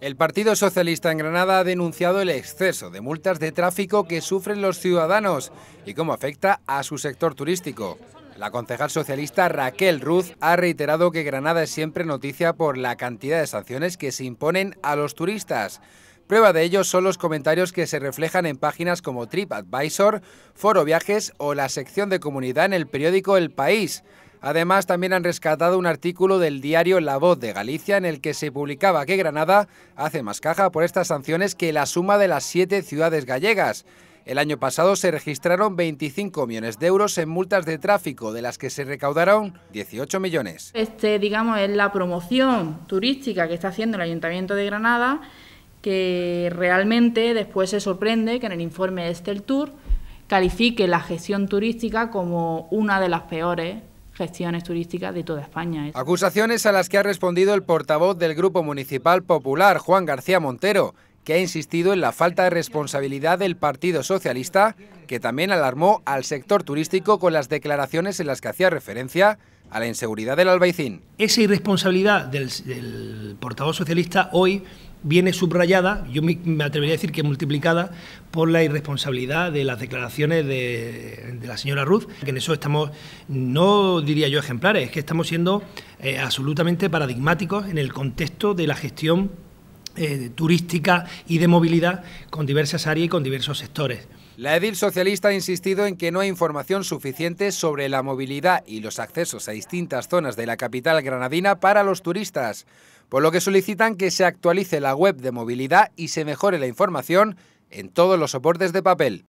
El Partido Socialista en Granada ha denunciado el exceso de multas de tráfico que sufren los ciudadanos y cómo afecta a su sector turístico. La concejal socialista Raquel Ruz ha reiterado que Granada es siempre noticia por la cantidad de sanciones que se imponen a los turistas. Prueba de ello son los comentarios que se reflejan en páginas como TripAdvisor, Foro Viajes o la sección de comunidad en el periódico El País. Además, también han rescatado un artículo del diario La Voz de Galicia en el que se publicaba que Granada hace más caja por estas sanciones que la suma de las siete ciudades gallegas. El año pasado se registraron 25 millones de euros en multas de tráfico, de las que se recaudaron 18 millones. Este, digamos, es la promoción turística que está haciendo el Ayuntamiento de Granada que realmente después se sorprende que en el informe de Estel Tour califique la gestión turística como una de las peores gestiones turísticas de toda España. Acusaciones a las que ha respondido el portavoz del Grupo Municipal Popular, Juan García Montero, que ha insistido en la falta de responsabilidad del Partido Socialista, que también alarmó al sector turístico con las declaraciones en las que hacía referencia a la inseguridad del Albaicín. Esa irresponsabilidad del, del portavoz socialista hoy viene subrayada, yo me, atrevería a decir que multiplicada, por la irresponsabilidad de las declaraciones de, la señora Ruth, que en eso estamos, no diría yo ejemplares, es que estamos siendo eh, absolutamente paradigmáticos en el contexto de la gestión eh, turística y de movilidad con diversas áreas y con diversos sectores. La edil socialista ha insistido en que no hay información suficiente sobre la movilidad y los accesos a distintas zonas de la capital granadina para los turistas, por lo que solicitan que se actualice la web de movilidad y se mejore la información en todos los soportes de papel.